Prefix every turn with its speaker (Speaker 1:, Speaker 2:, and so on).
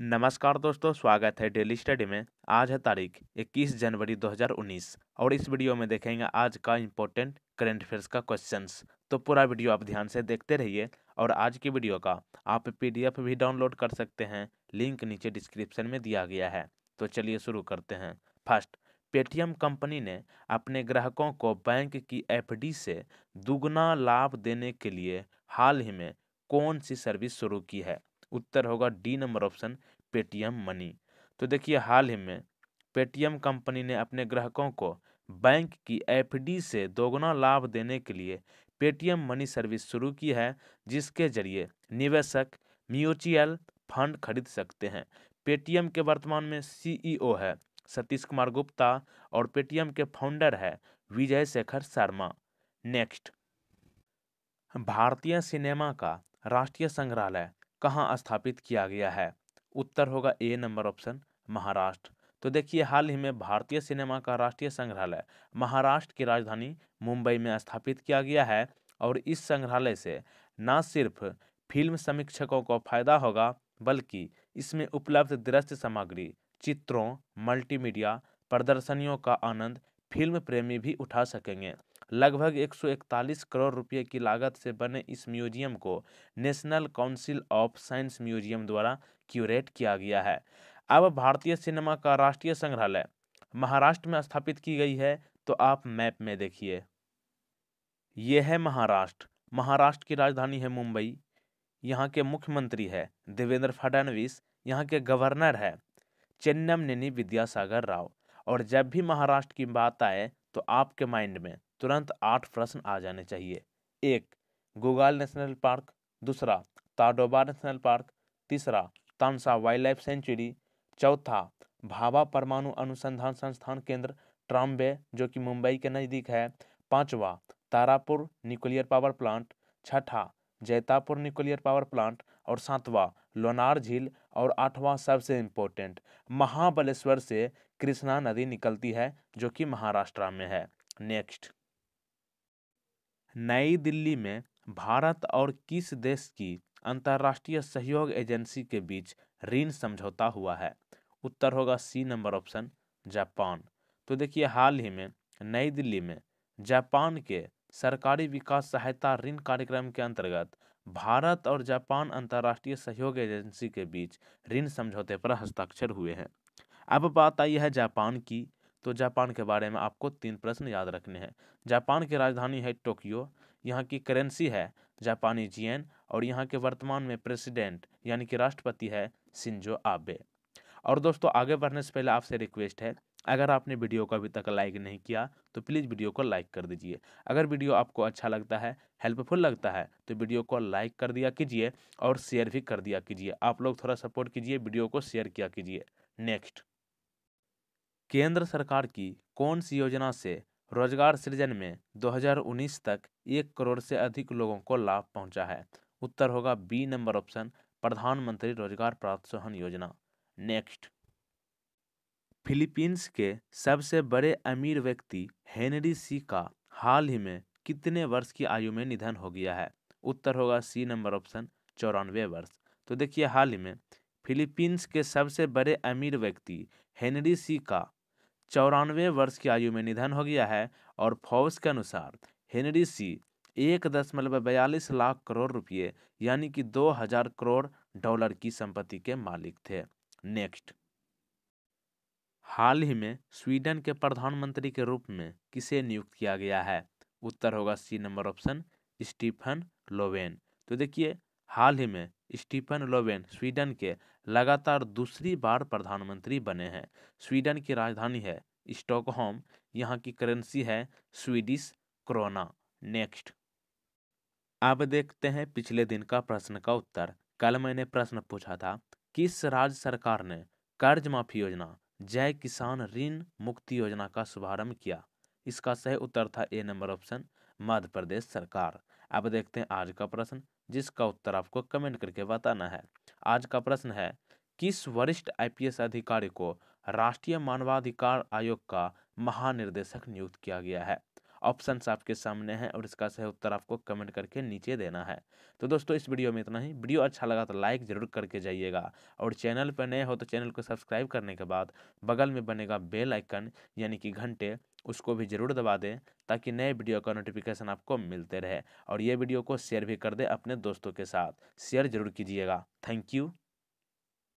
Speaker 1: नमस्कार दोस्तों स्वागत है डेली स्टडी में आज है तारीख 21 जनवरी 2019 और इस वीडियो में देखेंगे आज का इम्पोर्टेंट करेंट अफेयर्स का क्वेश्चंस तो पूरा वीडियो आप ध्यान से देखते रहिए और आज की वीडियो का आप पीडीएफ भी डाउनलोड कर सकते हैं लिंक नीचे डिस्क्रिप्शन में दिया गया है तो चलिए शुरू करते हैं फर्स्ट पेटीएम कंपनी ने अपने ग्राहकों को बैंक की एफ से दोगुना लाभ देने के लिए हाल ही में कौन सी सर्विस शुरू की है उत्तर होगा D number option Paytm money तो देखिए हाल ही में पेटीएम कंपनी ने अपने ग्राहकों को बैंक की एफडी से दोगुना लाभ देने के लिए पेटीएम मनी सर्विस शुरू की है जिसके जरिए निवेशक म्यूचुअल फंड खरीद सकते हैं पेटीएम के वर्तमान में सीईओ है सतीश कुमार गुप्ता और पेटीएम के फाउंडर है विजय शेखर शर्मा नेक्स्ट भारतीय सिनेमा का राष्ट्रीय संग्रहालय कहाँ स्थापित किया गया है उत्तर होगा ए नंबर ऑप्शन महाराष्ट्र तो देखिए हाल ही में भारतीय सिनेमा का राष्ट्रीय संग्रहालय महाराष्ट्र की राजधानी मुंबई में स्थापित किया गया है और इस संग्रहालय से न सिर्फ फिल्म समीक्षकों को फायदा होगा बल्कि इसमें उपलब्ध दृश्य सामग्री चित्रों मल्टीमीडिया प्रदर्शनियों का आनंद फिल्म प्रेमी भी उठा सकेंगे लगभग 141 करोड़ रुपये की लागत से बने इस म्यूजियम को national council of science museum द्वारा क्यूरेट किया गया है अब भारतीय सिनेमा का राष्ट्रीय संग्रहालय महाराष्ट्र में स्थापित की गई है तो आप मैप में देखिए यह है महाराष्ट्र महाराष्ट्र की राजधानी है मुंबई यहाँ के मुख्यमंत्री है देवेंद्र फडणवीस यहाँ के गवर्नर है चेन्नम नेनी विद्यासागर राव और जब भी महाराष्ट्र की बात आए तो आपके माइंड में तुरंत आठ प्रश्न आ जाने चाहिए एक गोगाल नेशनल पार्क दूसरा ताडोबा नेशनल पार्क तीसरा तानसा वाइल्ड लाइफ सेंचुरी चौथा भाभा परमाणु अनुसंधान संस्थान केंद्र ट्राम्बे जो कि मुंबई के नज़दीक है पांचवा तारापुर न्यूक्लियर पावर प्लांट छठा जैतापुर न्यूक्लियर पावर प्लांट और सातवां लोनार झील और आठवां सबसे इम्पोर्टेंट महाबलेश्वर से कृष्णा नदी निकलती है जो कि महाराष्ट्र में है नेक्स्ट नई दिल्ली में भारत और किस देश की अंतर्राष्ट्रीय सहयोग एजेंसी के बीच ऋण समझौता हुआ है उत्तर होगा सी नंबर ऑप्शन जापान तो देखिए हाल ही में नई दिल्ली में जापान के सरकारी विकास सहायता ऋण कार्यक्रम के अंतर्गत भारत और जापान अंतर्राष्ट्रीय सहयोग एजेंसी के बीच ऋण समझौते पर हस्ताक्षर हुए हैं अब बात आई है जापान की तो जापान के बारे में आपको तीन प्रश्न याद रखने हैं जापान की राजधानी है टोक्यो यहाँ की करेंसी है जापानी जियन और यहाँ के वर्तमान में प्रेसिडेंट यानी कि राष्ट्रपति है सिंजो आबे और दोस्तों आगे बढ़ने से पहले आपसे रिक्वेस्ट है अगर आपने वीडियो को अभी तक लाइक नहीं किया तो प्लीज़ वीडियो को लाइक कर दीजिए अगर वीडियो आपको अच्छा लगता है हेल्पफुल लगता है तो वीडियो को लाइक कर दिया कीजिए और शेयर भी कर दिया कीजिए आप लोग थोड़ा सपोर्ट कीजिए वीडियो को शेयर किया कीजिए नेक्स्ट केंद्र सरकार की कौन सी योजना से रोजगार सृजन में 2019 तक एक करोड़ से अधिक लोगों को लाभ पहुंचा है उत्तर होगा बी नंबर ऑप्शन प्रधानमंत्री रोजगार प्रोत्साहन योजना नेक्स्ट फिलीपींस के सबसे बड़े अमीर व्यक्ति हेनरी सी का हाल ही में कितने वर्ष की आयु में निधन हो गया है उत्तर होगा सी नंबर ऑप्शन चौरानवे वर्ष तो देखिए हाल ही में फिलीपींस के सबसे बड़े अमीर व्यक्ति हेनरी सी का चौरानवे वर्ष की आयु में निधन हो गया है और फोर्स के अनुसार हेनरी सी एक दशमलव बयालीस लाख करोड़ रुपये यानी कि दो हजार करोड़ डॉलर की संपत्ति के मालिक थे नेक्स्ट हाल ही में स्वीडन के प्रधानमंत्री के रूप में किसे नियुक्त किया गया है उत्तर होगा C number option Stefan Lofven तो देखिए हाल ही में स्टीफन लोवेन स्वीडन के लगातार दूसरी बार प्रधानमंत्री बने हैं स्वीडन की राजधानी है स्टॉकहोम यहाँ की करेंसी है स्वीडिश क्रोना नेक्स्ट अब देखते हैं पिछले दिन का प्रश्न का उत्तर कल मैंने प्रश्न पूछा था किस राज्य सरकार ने कर्ज माफी योजना जय किसान ऋण मुक्ति योजना का शुभारंभ किया इसका सही उत्तर था ए नंबर ऑप्शन मध्य प्रदेश सरकार अब देखते हैं आज का प्रश्न जिसका उत्तर आपको कमेंट करके बताना है आज का प्रश्न है किस वरिष्ठ आईपीएस अधिकारी को राष्ट्रीय मानवाधिकार आयोग का महानिर्देशक नियुक्त किया गया है ऑप्शन आपके सामने हैं और इसका सही उत्तर आपको कमेंट करके नीचे देना है तो दोस्तों इस वीडियो में इतना ही वीडियो अच्छा लगा तो लाइक ज़रूर करके जाइएगा और चैनल पर नए हो तो चैनल को सब्सक्राइब करने के बाद बगल में बनेगा बेल आइकन यानी कि घंटे उसको भी ज़रूर दबा दें ताकि नए वीडियो का नोटिफिकेशन आपको मिलते रहे और ये वीडियो को शेयर भी कर दें अपने दोस्तों के साथ शेयर जरूर कीजिएगा थैंक यू